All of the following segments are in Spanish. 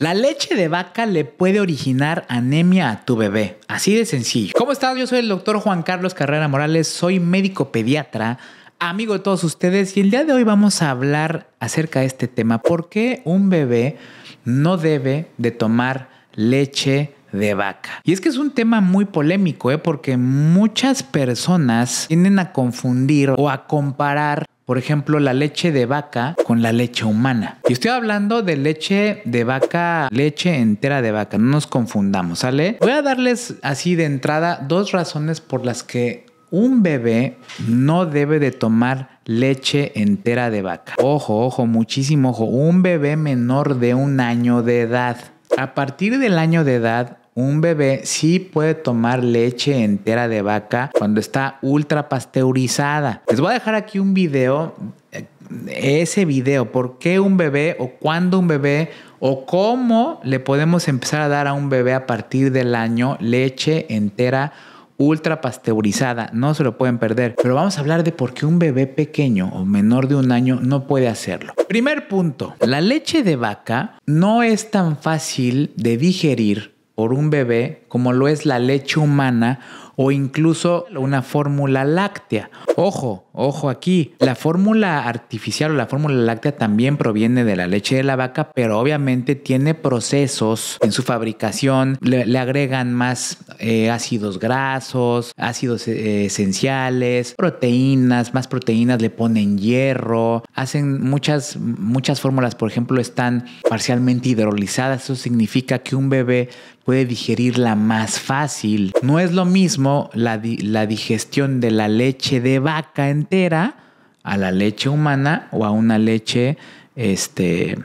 La leche de vaca le puede originar anemia a tu bebé, así de sencillo. ¿Cómo estás? Yo soy el doctor Juan Carlos Carrera Morales, soy médico pediatra, amigo de todos ustedes y el día de hoy vamos a hablar acerca de este tema, por qué un bebé no debe de tomar leche de vaca. Y es que es un tema muy polémico, ¿eh? porque muchas personas tienden a confundir o a comparar por ejemplo, la leche de vaca con la leche humana. Y estoy hablando de leche de vaca, leche entera de vaca, no nos confundamos, ¿sale? Voy a darles así de entrada dos razones por las que un bebé no debe de tomar leche entera de vaca. Ojo, ojo, muchísimo ojo, un bebé menor de un año de edad. A partir del año de edad, un bebé sí puede tomar leche entera de vaca cuando está ultra pasteurizada. Les voy a dejar aquí un video, eh, ese video, por qué un bebé o cuándo un bebé o cómo le podemos empezar a dar a un bebé a partir del año leche entera ultra pasteurizada, no se lo pueden perder. Pero vamos a hablar de por qué un bebé pequeño o menor de un año no puede hacerlo. Primer punto, la leche de vaca no es tan fácil de digerir por un bebé como lo es la leche humana o incluso una fórmula láctea. Ojo, ojo aquí, la fórmula artificial o la fórmula láctea también proviene de la leche de la vaca, pero obviamente tiene procesos en su fabricación, le, agregan más eh, ácidos grasos, ácidos eh, esenciales, proteínas, más proteínas, le ponen hierro, hacen muchas, muchas fórmulas, por ejemplo, están parcialmente hidrolizadas, eso significa que un bebé puede digerirla más fácil. No es lo mismo la, la digestión de la leche de vaca entera a la leche humana o a una leche este,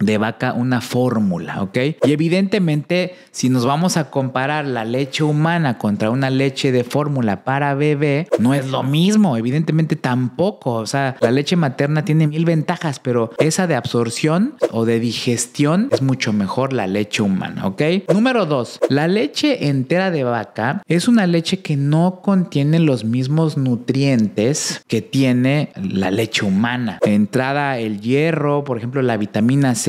de vaca una fórmula, ¿ok? Y evidentemente, si nos vamos a comparar la leche humana contra una leche de fórmula para bebé, no es lo mismo, evidentemente tampoco. O sea, la leche materna tiene mil ventajas, pero esa de absorción o de digestión es mucho mejor la leche humana, ¿ok? Número dos, la leche entera de vaca es una leche que no contiene los mismos nutrientes que tiene la leche humana. entrada, el hierro, por ejemplo, la vitamina C,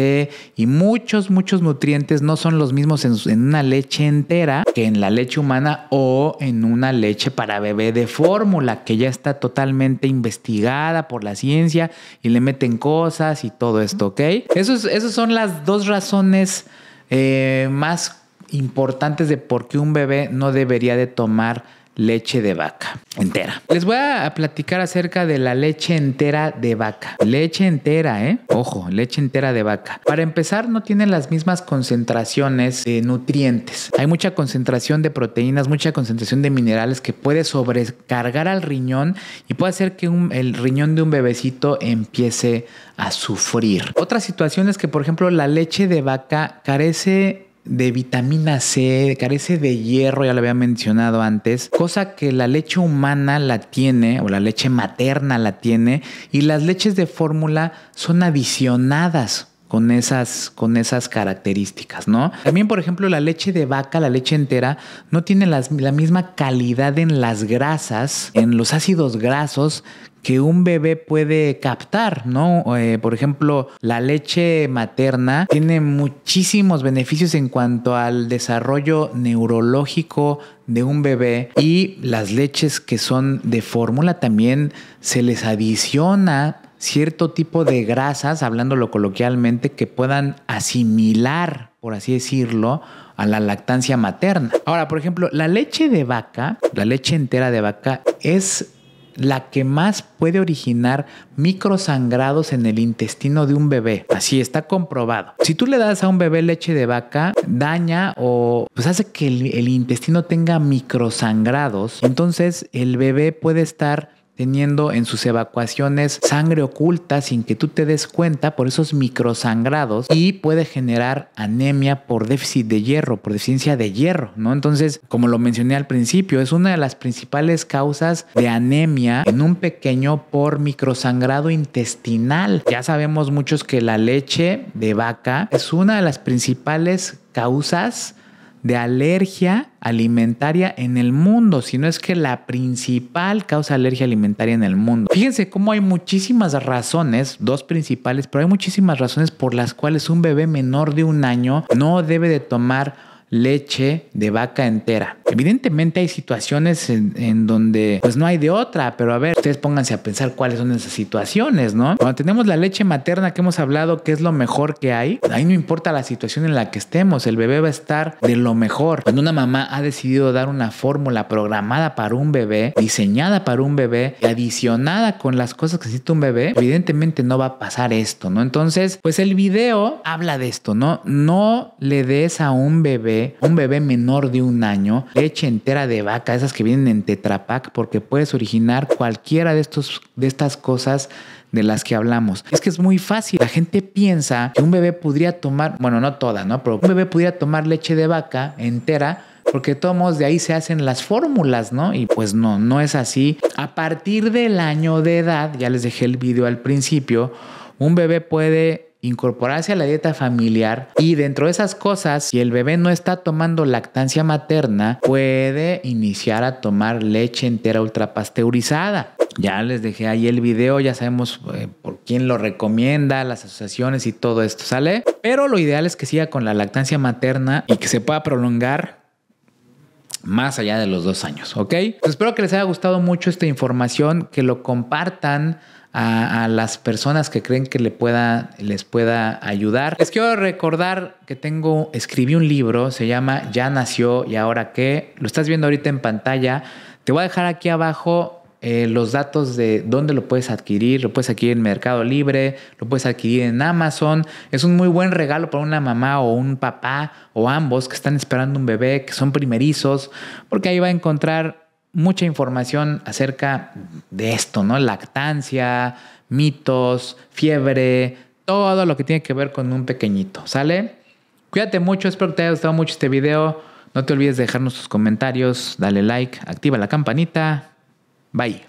y muchos, muchos nutrientes no son los mismos en, una leche entera que en la leche humana o en una leche para bebé de fórmula que ya está totalmente investigada por la ciencia y le meten cosas y todo esto, ¿ok? Esas son las dos razones eh, más importantes de por qué un bebé no debería de tomar leche de vaca entera. Les voy a platicar acerca de la leche entera de vaca. Leche entera, ¿eh? Ojo, leche entera de vaca. Para empezar, no tiene las mismas concentraciones de nutrientes. Hay mucha concentración de proteínas, mucha concentración de minerales que puede sobrecargar al riñón y puede hacer que el riñón de un bebecito empiece a sufrir. situación situaciones que, por ejemplo, la leche de vaca carece de vitamina C, carece de hierro, ya lo había mencionado antes, cosa que la leche humana la tiene, o la leche materna la tiene, y las leches de fórmula son adicionadas con esas, con esas características, ¿no? También, por ejemplo, la leche de vaca, la leche entera, no tiene la misma calidad en las grasas, en los ácidos grasos que un bebé puede captar, ¿no? Eh, por ejemplo, la leche materna tiene muchísimos beneficios en cuanto al desarrollo neurológico de un bebé y las leches que son de fórmula también se les adiciona cierto tipo de grasas, hablándolo coloquialmente, que puedan asimilar, por así decirlo, a la lactancia materna. Ahora, por ejemplo, la leche de vaca, la leche entera de vaca, es la que más puede originar microsangrados en el intestino de un bebé. Así está comprobado. Si tú le das a un bebé leche de vaca, daña o pues hace que el, el intestino tenga microsangrados. Entonces el bebé puede estar teniendo en sus evacuaciones sangre oculta sin que tú te des cuenta por esos microsangrados y puede generar anemia por déficit de hierro, por deficiencia de hierro, ¿no? Entonces, como lo mencioné al principio, es una de las principales causas de anemia en un pequeño por microsangrado intestinal. Ya sabemos muchos que la leche de vaca es una de las principales causas de alergia alimentaria en el mundo, si no es que la principal causa de alergia alimentaria en el mundo. Fíjense cómo hay muchísimas razones, dos principales, pero hay muchísimas razones por las cuales un bebé menor de un año no debe de tomar leche de vaca entera. Evidentemente hay situaciones en, donde pues no hay de otra, pero a ver, ustedes pónganse a pensar cuáles son esas situaciones, ¿no? Cuando tenemos la leche materna que hemos hablado que es lo mejor que hay, ahí no importa la situación en la que estemos, el bebé va a estar de lo mejor. Cuando una mamá ha decidido dar una fórmula programada para un bebé, diseñada para un bebé, adicionada con las cosas que necesita un bebé, evidentemente no va a pasar esto, ¿no? Entonces, pues el video habla de esto, ¿no? No le des a un bebé un bebé menor de un año, leche entera de vaca, esas que vienen en tetrapac, porque puedes originar cualquiera de, estos, de estas cosas de las que hablamos. Es que es muy fácil. La gente piensa que un bebé podría tomar, bueno, no toda, ¿no? Pero un bebé podría tomar leche de vaca entera porque tomos de ahí se hacen las fórmulas, ¿no? Y pues no, no es así. A partir del año de edad, ya les dejé el video al principio, un bebé puede incorporarse a la dieta familiar y dentro de esas cosas, si el bebé no está tomando lactancia materna, puede iniciar a tomar leche entera ultrapasteurizada. Ya les dejé ahí el video, ya sabemos eh, por quién lo recomienda, las asociaciones y todo esto, ¿sale? Pero lo ideal es que siga con la lactancia materna y que se pueda prolongar más allá de los dos años, ¿ok? Pues espero que les haya gustado mucho esta información, que lo compartan a, las personas que creen que le pueda, les pueda ayudar. Les quiero recordar que tengo, escribí un libro, se llama Ya nació y ahora qué. Lo estás viendo ahorita en pantalla. Te voy a dejar aquí abajo eh, los datos de dónde lo puedes adquirir. Lo puedes adquirir en Mercado Libre, lo puedes adquirir en Amazon. Es un muy buen regalo para una mamá o un papá o ambos que están esperando un bebé, que son primerizos, porque ahí va a encontrar mucha información acerca de esto, ¿no? Lactancia, mitos, fiebre, todo lo que tiene que ver con un pequeñito, ¿sale? Cuídate mucho, espero que te haya gustado mucho este video. No te olvides de dejarnos tus comentarios, dale like, activa la campanita. Bye.